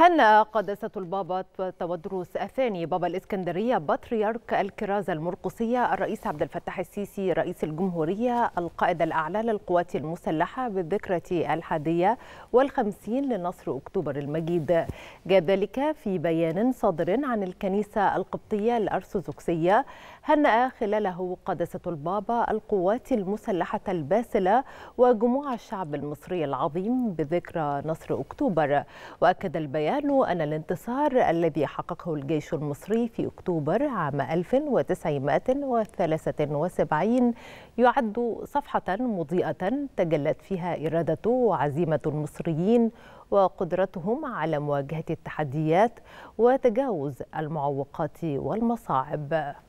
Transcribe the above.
هنأ قداسة البابا تودروس الثاني بابا الإسكندرية بطريرك الكرازة المرقصية الرئيس عبد الفتاح السيسي رئيس الجمهورية القائد الأعلى للقوات المسلحة بالذكرى الحادية والخمسين لنصر أكتوبر المجيد جاء ذلك في بيان صادر عن الكنيسة القبطية الأرثوذكسية هنأ خلاله قداسة البابا القوات المسلحة الباسلة وجموع الشعب المصري العظيم بذكرى نصر أكتوبر وأكد البيان البيان أن الانتصار الذي حققه الجيش المصري في أكتوبر عام 1973 يعد صفحة مضيئة تجلت فيها إرادة وعزيمة المصريين وقدرتهم على مواجهة التحديات وتجاوز المعوقات والمصاعب